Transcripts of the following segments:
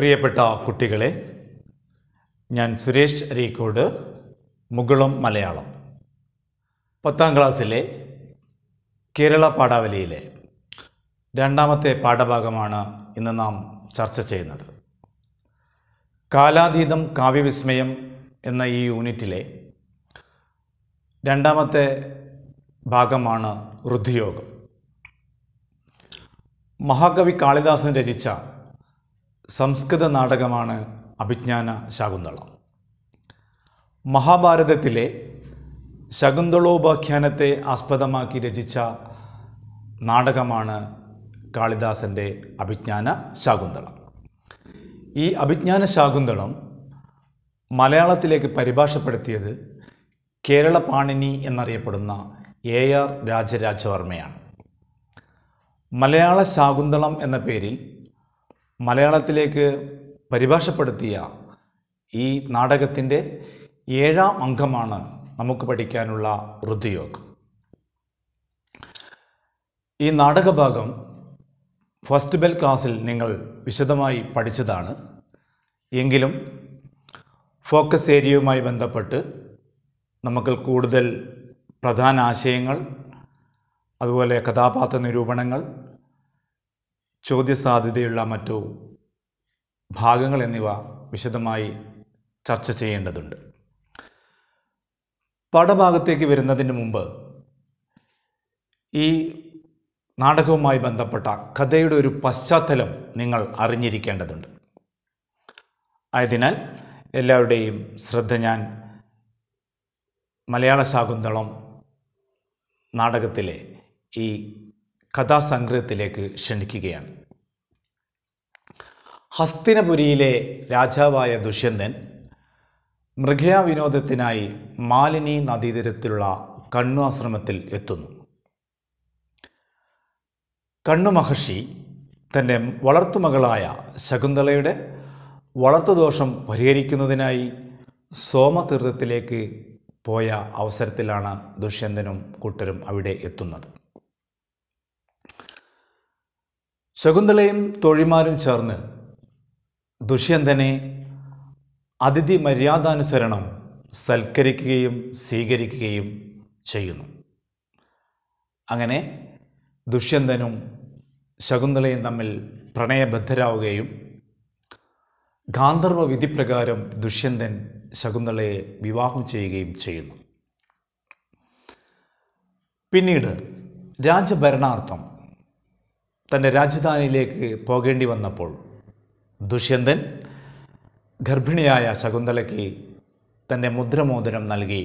പ്രിയപ്പെട്ട കുട്ടികളെ ഞാൻ സുരേഷ് അരീക്കോട് മുകുളം മലയാളം പത്താം ക്ലാസ്സിലെ കേരള പാഠാവലിയിലെ രണ്ടാമത്തെ പാഠഭാഗമാണ് ഇന്ന് നാം ചർച്ച ചെയ്യുന്നത് കാലാതീതം കാവ്യവിസ്മയം എന്ന ഈ യൂണിറ്റിലെ രണ്ടാമത്തെ ഭാഗമാണ് ഋതുയോഗം മഹാകവി കാളിദാസൻ രചിച്ച സംസ്കൃത നാടകമാണ് അഭിജ്ഞാന ശാകുന്തളം മഹാഭാരതത്തിലെ ശകുന്തളോപാഖ്യാനത്തെ ആസ്പദമാക്കി രചിച്ച നാടകമാണ് കാളിദാസൻ്റെ അഭിജ്ഞാന ശാകുന്തളം ഈ അഭിജ്ഞാന ശാകുന്തളം മലയാളത്തിലേക്ക് പരിഭാഷപ്പെടുത്തിയത് കേരള പാണിനി എന്നറിയപ്പെടുന്ന എ ആർ രാജരാജവർമ്മയാണ് മലയാള ശാകുന്തളം എന്ന പേരിൽ മലയാളത്തിലേക്ക് പരിഭാഷപ്പെടുത്തിയ ഈ നാടകത്തിൻ്റെ ഏഴാം അംഗമാണ് നമുക്ക് പഠിക്കാനുള്ള ഋതുയോഗം ഈ നാടകഭാഗം ഫസ്റ്റ് ബെൽ ക്ലാസ്സിൽ നിങ്ങൾ വിശദമായി പഠിച്ചതാണ് എങ്കിലും ഫോക്കസ് ഏരിയയുമായി ബന്ധപ്പെട്ട് നമുക്ക് കൂടുതൽ പ്രധാന ആശയങ്ങൾ അതുപോലെ കഥാപാത്ര നിരൂപണങ്ങൾ ചോദ്യസാധ്യതയുള്ള മറ്റു ഭാഗങ്ങൾ എന്നിവ വിശദമായി ചർച്ച ചെയ്യേണ്ടതുണ്ട് പാഠഭാഗത്തേക്ക് വരുന്നതിന് മുമ്പ് ഈ നാടകവുമായി ബന്ധപ്പെട്ട കഥയുടെ ഒരു പശ്ചാത്തലം നിങ്ങൾ അറിഞ്ഞിരിക്കേണ്ടതുണ്ട് ആയതിനാൽ എല്ലാവരുടെയും ശ്രദ്ധ ഞാൻ മലയാള ശാകുന്തളം നാടകത്തിലെ ഈ കഥാസംഗ്രഹത്തിലേക്ക് ക്ഷണിക്കുകയാണ് ഹസ്തിനപുരിയിലെ രാജാവായ ദുഷ്യന്തൻ മൃഗയാ വിനോദത്തിനായി മാലിനി നദീതീരത്തിലുള്ള കണ്ണു ആശ്രമത്തിൽ എത്തുന്നു കണ്ണു മഹർഷി തൻ്റെ വളർത്തുമകളായ ശകുന്തളയുടെ വളർത്തുദോഷം പരിഹരിക്കുന്നതിനായി സോമതീർത്ഥത്തിലേക്ക് പോയ അവസരത്തിലാണ് ദുഷ്യന്തനും കൂട്ടരും അവിടെ എത്തുന്നത് ശകുന്തളയും തൊഴിമാരും ചേർന്ന് ദുഷ്യന്തനെ അതിഥി മര്യാദാനുസരണം സൽക്കരിക്കുകയും സ്വീകരിക്കുകയും ചെയ്യുന്നു അങ്ങനെ ദുഷ്യന്തനും ശകുന്തളയും തമ്മിൽ പ്രണയബദ്ധരാവുകയും ഗാന്ധർവ വിധിപ്രകാരം ദുഷ്യന്തൻ ശകുന്തളയെ വിവാഹം ചെയ്യുകയും ചെയ്യുന്നു പിന്നീട് രാജഭരണാർത്ഥം തൻ്റെ രാജധാനിയിലേക്ക് പോകേണ്ടി വന്നപ്പോൾ ദുഷ്യന്തൻ ഗർഭിണിയായ ശകുന്തലയ്ക്ക് തൻ്റെ മുദ്രമോദനം നൽകി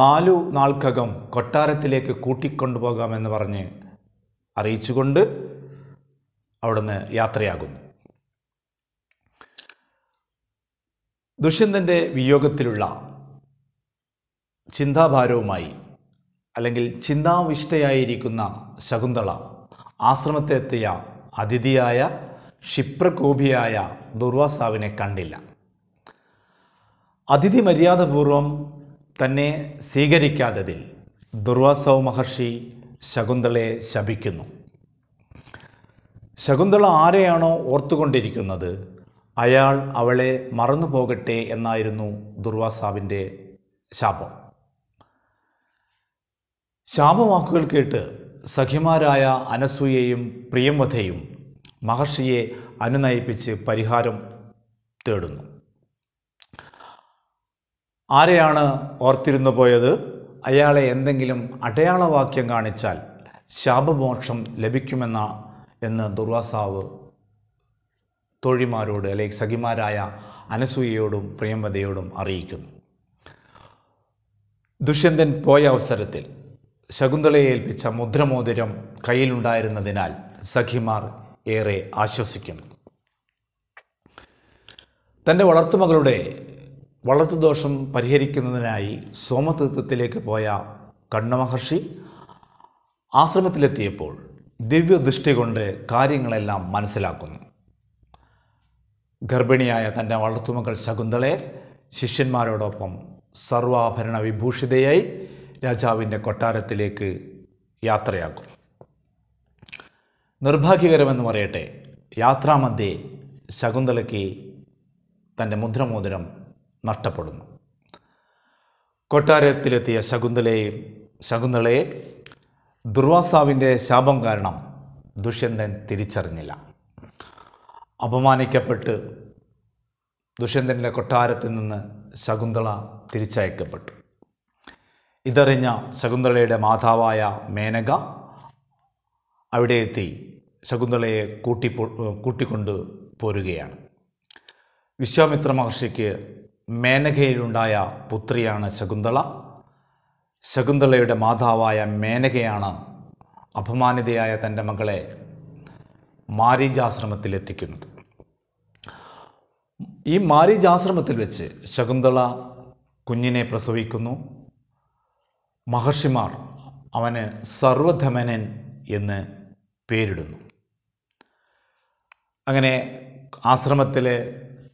നാലു നാൾക്കകം കൊട്ടാരത്തിലേക്ക് കൂട്ടിക്കൊണ്ടുപോകാമെന്ന് പറഞ്ഞ് അറിയിച്ചുകൊണ്ട് അവിടുന്ന് യാത്രയാകുന്നു ദുഷ്യന്തൻ്റെ വിയോഗത്തിലുള്ള ചിന്താഭാരവുമായി അല്ലെങ്കിൽ ചിന്താവിഷ്ടയായിരിക്കുന്ന ശകുന്തള ആശ്രമത്തിലെത്തിയ അതിഥിയായ ക്ഷിപ്രകോപിയായ ദുർവാസാവിനെ കണ്ടില്ല അതിഥി മര്യാദപൂർവം തന്നെ സ്വീകരിക്കാത്തതിൽ ദുർവാസാവ് മഹർഷി ശകുന്തളയെ ശപിക്കുന്നു ശകുന്തള ആരെയാണോ ഓർത്തുകൊണ്ടിരിക്കുന്നത് അയാൾ അവളെ മറന്നു പോകട്ടെ എന്നായിരുന്നു ദുർവാസാവിൻ്റെ ശാപം ശാപവാക്കുകൾ കേട്ട് സഖിമാരായ അനസൂയയും പ്രിയംവധയും മഹർഷിയെ അനുനയിപ്പിച്ച് പരിഹാരം തേടുന്നു ആരെയാണ് ഓർത്തിരുന്നു പോയത് അയാളെ എന്തെങ്കിലും അടയാളവാക്യം കാണിച്ചാൽ ശാപമോക്ഷം ലഭിക്കുമെന്ന എന്ന് ദുർവാസാവ് തോഴിമാരോട് അല്ലെങ്കിൽ സഖിമാരായ അനസൂയയോടും പ്രിയംവധയോടും അറിയിക്കുന്നു ദുഷ്യന്തൻ പോയ അവസരത്തിൽ ശകുന്തളയെ ഏൽപ്പിച്ച മുദ്രമോതിരം കയ്യിലുണ്ടായിരുന്നതിനാൽ സഖിമാർ ഏറെ ആശ്വസിക്കുന്നു തൻ്റെ വളർത്തുമകളുടെ വളർത്തുദോഷം പരിഹരിക്കുന്നതിനായി സോമതീർത്ഥത്തിലേക്ക് പോയ കണ്ണമഹർഷി ആശ്രമത്തിലെത്തിയപ്പോൾ ദിവ്യദൃഷ്ടി കൊണ്ട് കാര്യങ്ങളെല്ലാം മനസ്സിലാക്കുന്നു ഗർഭിണിയായ തൻ്റെ വളർത്തുമകൾ ശകുന്തളയെ ശിഷ്യന്മാരോടൊപ്പം സർവാഭരണ വിഭൂഷിതയായി രാജാവിൻ്റെ കൊട്ടാരത്തിലേക്ക് യാത്രയാക്കും നിർഭാഗ്യകരമെന്ന് പറയട്ടെ യാത്രാമധ്യേ ശകുന്തലയ്ക്ക് തൻ്റെ മുദ്രമോതിരം നഷ്ടപ്പെടുന്നു കൊട്ടാരത്തിലെത്തിയ ശകുന്തലയെ ശകുന്തളയെ ദുർവാസാവിൻ്റെ ശാപം കാരണം ദുഷ്യന്തൻ തിരിച്ചറിഞ്ഞില്ല അപമാനിക്കപ്പെട്ട് ദുഷ്യന്തൻ്റെ കൊട്ടാരത്തിൽ നിന്ന് ശകുന്തള തിരിച്ചയക്കപ്പെട്ടു ഇതറിഞ്ഞ ശകുന്തളയുടെ മാതാവായ മേനക അവിടെ എത്തി ശകുന്തളയെ കൂട്ടി കൂട്ടിക്കൊണ്ട് പോരുകയാണ് വിശ്വാമിത്ര മഹർഷിക്ക് മേനകയിലുണ്ടായ പുത്രിയാണ് ശകുന്തള ശകുന്തളയുടെ മാതാവായ മേനകയാണ് അപമാനിതയായ തൻ്റെ മകളെ മാരീജാശ്രമത്തിലെത്തിക്കുന്നത് ഈ മാരീജാശ്രമത്തിൽ വെച്ച് ശകുന്തള കുഞ്ഞിനെ പ്രസവിക്കുന്നു മഹർഷിമാർ അവന് സർവധമനൻ എന്ന് പേരിടുന്നു അങ്ങനെ ആശ്രമത്തിലെ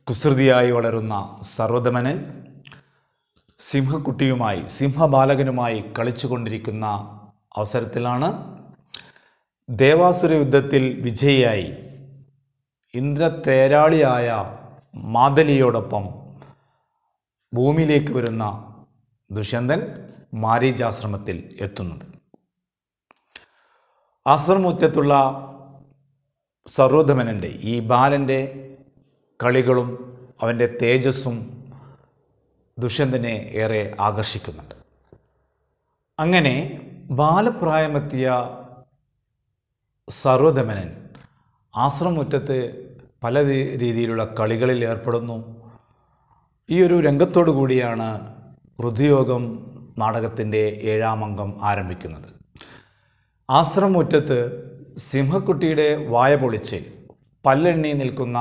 കുസൃതിയായി വളരുന്ന സർവധമനൻ സിംഹക്കുട്ടിയുമായി സിംഹബാലകനുമായി കളിച്ചുകൊണ്ടിരിക്കുന്ന അവസരത്തിലാണ് ദേവാസുര യുദ്ധത്തിൽ വിജയിയായി ഇന്ദ്രത്തേരാളിയായ മാതലിയോടൊപ്പം ഭൂമിയിലേക്ക് വരുന്ന ദുഷ്യന്തൻ മാരീജാശ്രമത്തിൽ എത്തുന്നത് ആശ്രമമുറ്റത്തുള്ള സർവോധമനൻ്റെ ഈ ബാലൻ്റെ കളികളും അവൻ്റെ തേജസ്സും ദുഷ്യന്തനെ ഏറെ ആകർഷിക്കുന്നുണ്ട് അങ്ങനെ ബാലപ്രായമെത്തിയ സർവധമനൻ ആശ്രമമുറ്റത്ത് പല രീതിയിലുള്ള കളികളിൽ ഏർപ്പെടുന്നു ഈ ഒരു രംഗത്തോടു കൂടിയാണ് ഹൃദയോഗം നാടകത്തിൻ്റെ ഏഴാം അംഗം ആരംഭിക്കുന്നത് ആശ്രമുറ്റത്ത് സിംഹക്കുട്ടിയുടെ വായ പൊളിച്ച് പല്ലെണ്ണി നിൽക്കുന്ന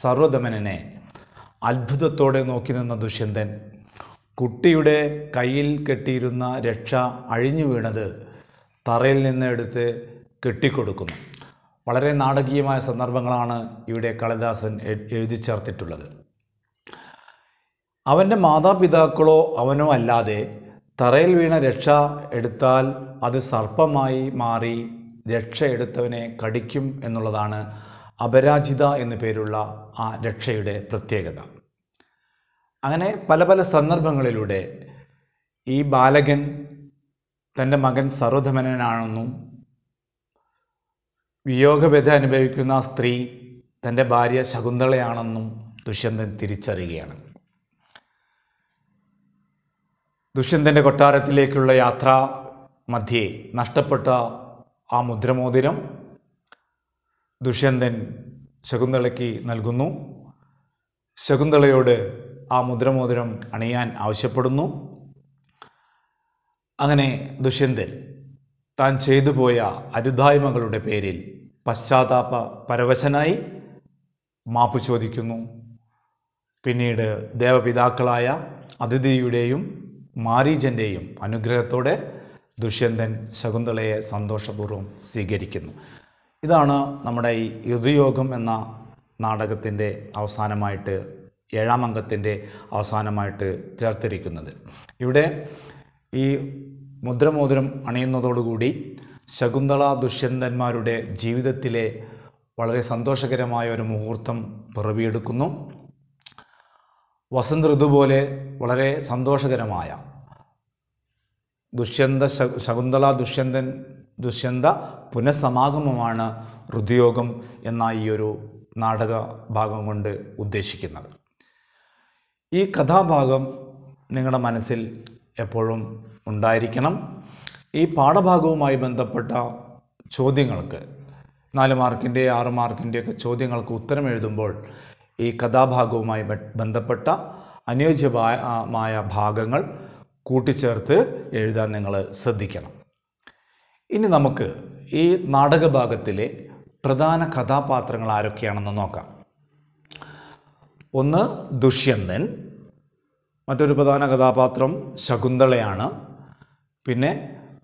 സർവദമനനെ അത്ഭുതത്തോടെ നോക്കി നിന്ന ദുഷ്യന്തൻ കുട്ടിയുടെ കയ്യിൽ കെട്ടിയിരുന്ന രക്ഷ അഴിഞ്ഞു വീണത് തറയിൽ നിന്ന് എടുത്ത് കെട്ടിക്കൊടുക്കുന്നു വളരെ നാടകീയമായ സന്ദർഭങ്ങളാണ് ഇവിടെ കാളിദാസൻ എഴുതി ചേർത്തിട്ടുള്ളത് അവൻ്റെ മാതാപിതാക്കളോ അവനോ അല്ലാതെ തറയിൽ വീണ രക്ഷ എടുത്താൽ അത് സർപ്പമായി മാറി രക്ഷ എടുത്തവനെ കടിക്കും എന്നുള്ളതാണ് അപരാജിത എന്നു പേരുള്ള ആ രക്ഷയുടെ പ്രത്യേകത അങ്ങനെ പല പല സന്ദർഭങ്ങളിലൂടെ ഈ ബാലകൻ തൻ്റെ മകൻ സർവധമനനാണെന്നും വിയോഗവ്യത അനുഭവിക്കുന്ന സ്ത്രീ തൻ്റെ ഭാര്യ ശകുന്തളയാണെന്നും ദുഷ്യന്തൻ തിരിച്ചറിയുകയാണ് ദുഷ്യന്തൻ്റെ കൊട്ടാരത്തിലേക്കുള്ള യാത്ര മധ്യേ നഷ്ടപ്പെട്ട ആ മുദ്രമോതിരം ദുഷ്യന്തൻ ശകുന്തളയ്ക്ക് നൽകുന്നു ശകുന്തളയോട് ആ മുദ്രമോതിരം അണിയാൻ ആവശ്യപ്പെടുന്നു അങ്ങനെ ദുഷ്യന്തൻ താൻ ചെയ്തു പോയ അരുതായ്മകളുടെ പേരിൽ പശ്ചാത്താപ പരവശനായി മാപ്പ് ചോദിക്കുന്നു പിന്നീട് ദേവപിതാക്കളായ അതിഥിയുടെയും മാരീജൻ്റെയും അനുഗ്രഹത്തോടെ ദുഷ്യന്തൻ ശകുന്തളയെ സന്തോഷപൂർവ്വം സ്വീകരിക്കുന്നു ഇതാണ് നമ്മുടെ ഈ ഋതുയോഗം എന്ന നാടകത്തിൻ്റെ അവസാനമായിട്ട് ഏഴാം അംഗത്തിൻ്റെ അവസാനമായിട്ട് ചേർത്തിരിക്കുന്നത് ഇവിടെ ഈ മുദ്രമോതിരം അണിയുന്നതോടുകൂടി ശകുന്തള ദുഷ്യന്തന്മാരുടെ ജീവിതത്തിലെ വളരെ സന്തോഷകരമായ ഒരു മുഹൂർത്തം പിറവിയെടുക്കുന്നു വസന്ത ഋതു പോലെ വളരെ സന്തോഷകരമായ ദുഷ്യന്ത ശകുന്തള ദുഷ്യന്തൻ ദുഷ്യന്ത പുനഃസമാഗമമാണ് ഋതുയോഗം എന്ന ഈ ഒരു നാടക ഭാഗം കൊണ്ട് ഉദ്ദേശിക്കുന്നത് ഈ കഥാഭാഗം നിങ്ങളുടെ മനസ്സിൽ എപ്പോഴും ഉണ്ടായിരിക്കണം ഈ പാഠഭാഗവുമായി ബന്ധപ്പെട്ട ചോദ്യങ്ങൾക്ക് നാല് മാർക്കിൻ്റെ ആറ് മാർക്കിൻ്റെയൊക്കെ ചോദ്യങ്ങൾക്ക് ഉത്തരം എഴുതുമ്പോൾ ഈ കഥാഭാഗവുമായി ബന്ധപ്പെട്ട അനുയോജ്യമായ ഭാഗങ്ങൾ കൂട്ടിച്ചേർത്ത് എഴുതാൻ നിങ്ങൾ ശ്രദ്ധിക്കണം ഇനി നമുക്ക് ഈ നാടകഭാഗത്തിലെ പ്രധാന കഥാപാത്രങ്ങൾ ആരൊക്കെയാണെന്ന് നോക്കാം ഒന്ന് ദുഷ്യന്തൻ മറ്റൊരു പ്രധാന കഥാപാത്രം ശകുന്തളയാണ് പിന്നെ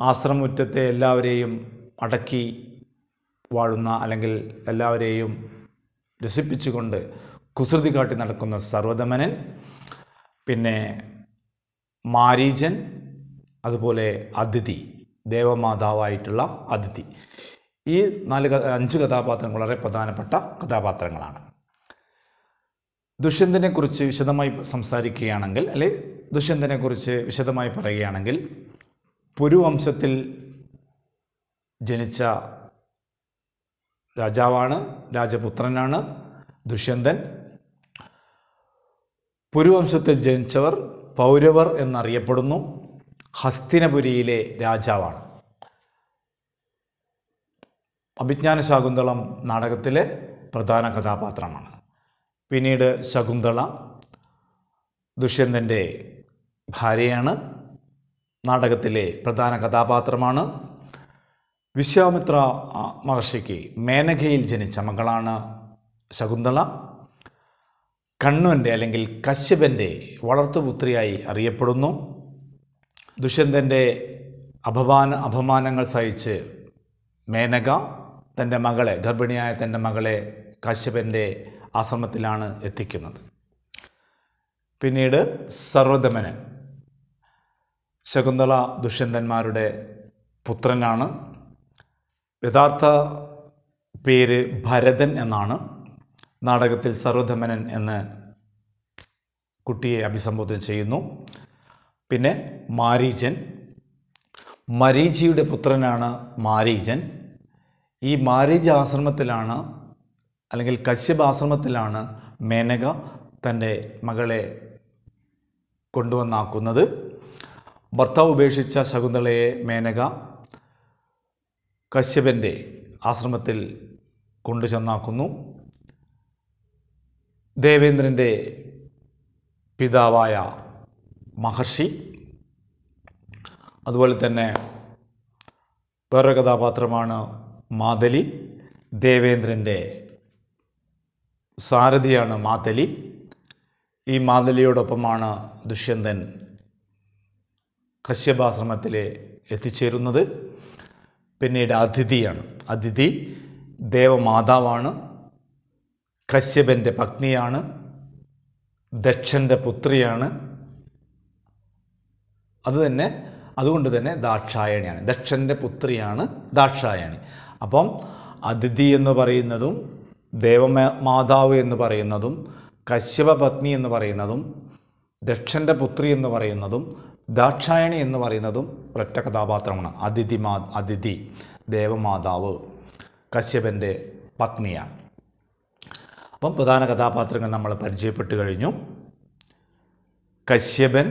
ആശ്രമമുറ്റത്തെ എല്ലാവരെയും അടക്കി വാഴുന്ന അല്ലെങ്കിൽ എല്ലാവരെയും രസിപ്പിച്ചുകൊണ്ട് കുസൃതി കാട്ടി നടക്കുന്ന സർവദമനൻ പിന്നെ മാരീജൻ അതുപോലെ അതിഥി ദേവമാതാവായിട്ടുള്ള അതിഥി ഈ നാല് അഞ്ച് കഥാപാത്രങ്ങൾ വളരെ പ്രധാനപ്പെട്ട കഥാപാത്രങ്ങളാണ് ദുഷ്യന്തനെക്കുറിച്ച് വിശദമായി സംസാരിക്കുകയാണെങ്കിൽ അല്ലെ ദുഷ്യന്തനെക്കുറിച്ച് വിശദമായി പറയുകയാണെങ്കിൽ പുരുവംശത്തിൽ ജനിച്ച രാജാവാണ് രാജപുത്രനാണ് ദുഷ്യന്തൻ പുരുവംശത്തിൽ ജനിച്ചവർ പൗരവർ എന്നറിയപ്പെടുന്നു ഹസ്തിനപുരിയിലെ രാജാവാണ് അഭിജ്ഞാന ശാകുന്തളം നാടകത്തിലെ പ്രധാന കഥാപാത്രമാണ് പിന്നീട് ശകുന്തള ദുഷ്യന്തൻ്റെ ഭാര്യയാണ് നാടകത്തിലെ പ്രധാന കഥാപാത്രമാണ് വിശ്വാമിത്ര മഹർഷിക്ക് മേനകയിൽ ജനിച്ച മകളാണ് ശകുന്തള കണ്ണൻ്റെ അല്ലെങ്കിൽ കശ്യപൻ്റെ വളർത്തുപുത്രിയായി അറിയപ്പെടുന്നു ദുഷ്യന്തൻ്റെ അപമാന അപമാനങ്ങൾ സഹിച്ച് മേനക തൻ്റെ മകളെ ഗർഭിണിയായ തൻ്റെ മകളെ കശ്യപൻ്റെ ആശ്രമത്തിലാണ് എത്തിക്കുന്നത് പിന്നീട് സർവദമനൻ ശകുന്തള ദുഷ്യന്തന്മാരുടെ പുത്രനാണ് യഥാർത്ഥ പേര് ഭരതൻ എന്നാണ് നാടകത്തിൽ സർവധമനൻ എന്ന് കുട്ടിയെ അഭിസംബോധന ചെയ്യുന്നു പിന്നെ മാരീജൻ മരീജിയുടെ പുത്രനാണ് മാരീജൻ ഈ മാരീജ ആശ്രമത്തിലാണ് അല്ലെങ്കിൽ കശ്യപ ആശ്രമത്തിലാണ് മേനക തൻ്റെ മകളെ കൊണ്ടുവന്നാക്കുന്നത് ഭർത്താവ് ഉപേക്ഷിച്ച ശകുന്തളയെ മേനക കശ്യപൻ്റെ ആശ്രമത്തിൽ കൊണ്ടുചെന്നാക്കുന്നു ദേവേന്ദ്രൻ്റെ പിതാവായ മഹർഷി അതുപോലെ തന്നെ വേറൊരു കഥാപാത്രമാണ് മാതലി ദേവേന്ദ്രൻ്റെ സാരഥിയാണ് മാതലി ഈ മാതലിയോടൊപ്പമാണ് ദുഷ്യന്തൻ കശ്യപാശ്രമത്തിൽ എത്തിച്ചേരുന്നത് പിന്നീട് അതിഥിയാണ് അതിഥി ദേവമാതാവാണ് കശ്യപൻ്റെ പത്നിയാണ് ദക്ഷൻ്റെ പുത്രിയാണ് അതുതന്നെ അതുകൊണ്ട് തന്നെ ദാക്ഷായണിയാണ് ദക്ഷൻ്റെ പുത്രിയാണ് ദാക്ഷായണി അപ്പം അതിഥി എന്ന് പറയുന്നതും ദേവമാതാവ് എന്ന് പറയുന്നതും കശ്യപ പത്നി എന്ന് പറയുന്നതും ദക്ഷൻ്റെ പുത്രി എന്ന് പറയുന്നതും ദാക്ഷായണി എന്ന് പറയുന്നതും ഒറ്റ കഥാപാത്രമാണ് അതിഥി മാ അതിഥി ദേവമാതാവ് കശ്യപൻ്റെ പത്നിയാണ് അപ്പം പ്രധാന കഥാപാത്രങ്ങൾ നമ്മൾ പരിചയപ്പെട്ട് കഴിഞ്ഞു കശ്യപൻ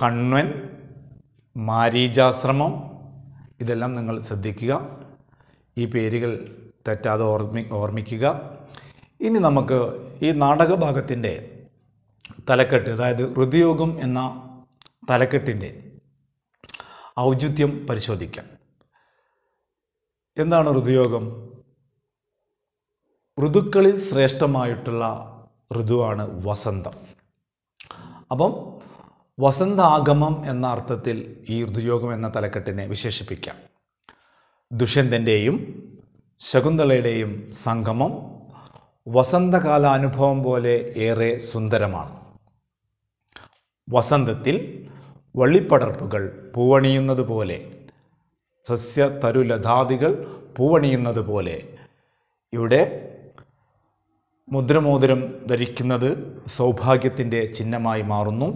കണ്വൻ മാരീജാശ്രമം ഇതെല്ലാം നിങ്ങൾ ശ്രദ്ധിക്കുക ഈ പേരുകൾ തെറ്റാതെ ഓർമ്മി ഓർമ്മിക്കുക ഇനി നമുക്ക് ഈ നാടകഭാഗത്തിൻ്റെ തലക്കെട്ട് അതായത് ഋതുയോഗം എന്ന തലക്കെട്ടിൻ്റെ ഔചിത്യം പരിശോധിക്കാം എന്താണ് ഋതുയോഗം ഋതുക്കളിൽ ശ്രേഷ്ഠമായിട്ടുള്ള ഋതുവാണ് വസന്തം അപ്പം വസന്താഗമം എന്ന അർത്ഥത്തിൽ ഈ ഋതുയോഗം എന്ന തലക്കെട്ടിനെ വിശേഷിപ്പിക്കാം ദുഷ്യന്തൻ്റെയും ശകുന്തളയുടെയും സംഗമം വസന്തകാല അനുഭവം പോലെ ഏറെ സുന്ദരമാണ് വസന്തത്തിൽ വള്ളിപ്പടർപ്പുകൾ പൂവണിയുന്നത് പോലെ സസ്യതരുലതാദികൾ പൂവണിയുന്നത് പോലെ ഇവിടെ മുദ്രമോതിരം ധരിക്കുന്നത് സൗഭാഗ്യത്തിൻ്റെ ചിഹ്നമായി മാറുന്നു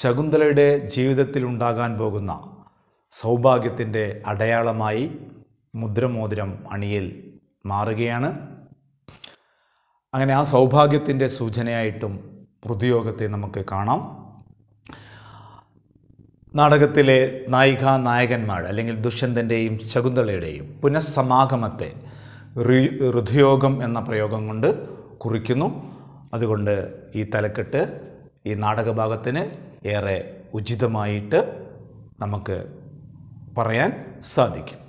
ശകുന്തലയുടെ ഉണ്ടാകാൻ പോകുന്ന സൗഭാഗ്യത്തിൻ്റെ അടയാളമായി മുദ്രമോതിരം അണിയിൽ മാറുകയാണ് അങ്ങനെ ആ സൗഭാഗ്യത്തിൻ്റെ സൂചനയായിട്ടും പ്രതിയോഗത്തെ നമുക്ക് കാണാം നാടകത്തിലെ നായിക നായകന്മാർ അല്ലെങ്കിൽ ദുഷ്യന്തൻ്റെയും ശകുന്തളയുടെയും പുനഃസമാഗമത്തെ ഋ ഋതുയോഗം എന്ന പ്രയോഗം കൊണ്ട് കുറിക്കുന്നു അതുകൊണ്ട് ഈ തലക്കെട്ട് ഈ നാടകഭാഗത്തിന് ഏറെ ഉചിതമായിട്ട് നമുക്ക് പറയാൻ സാധിക്കും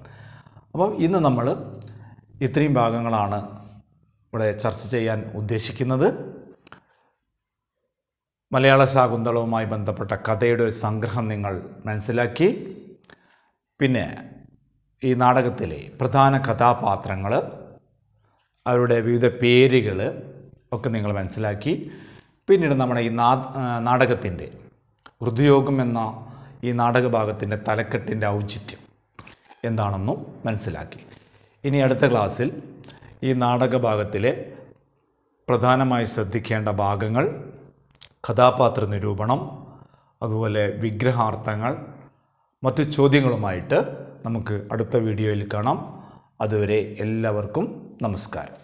അപ്പം ഇന്ന് നമ്മൾ ഇത്രയും ഭാഗങ്ങളാണ് ഇവിടെ ചർച്ച ചെയ്യാൻ ഉദ്ദേശിക്കുന്നത് മലയാള ശാകുന്തളവുമായി ബന്ധപ്പെട്ട കഥയുടെ ഒരു സംഗ്രഹം നിങ്ങൾ മനസ്സിലാക്കി പിന്നെ ഈ നാടകത്തിലെ പ്രധാന കഥാപാത്രങ്ങൾ അവരുടെ വിവിധ പേരുകൾ ഒക്കെ നിങ്ങൾ മനസ്സിലാക്കി പിന്നീട് നമ്മുടെ ഈ നാ നാടകത്തിൻ്റെ ഹൃദയോഗം എന്ന ഈ നാടക ഭാഗത്തിൻ്റെ തലക്കെട്ടിൻ്റെ ഔചിത്യം എന്താണെന്നും മനസ്സിലാക്കി ഇനി അടുത്ത ക്ലാസ്സിൽ ഈ നാടക ഭാഗത്തിലെ പ്രധാനമായി ശ്രദ്ധിക്കേണ്ട ഭാഗങ്ങൾ കഥാപാത്ര നിരൂപണം അതുപോലെ വിഗ്രഹാർത്ഥങ്ങൾ മറ്റു ചോദ്യങ്ങളുമായിട്ട് നമുക്ക് അടുത്ത വീഡിയോയിൽ കാണാം അതുവരെ എല്ലാവർക്കും നമസ്കാരം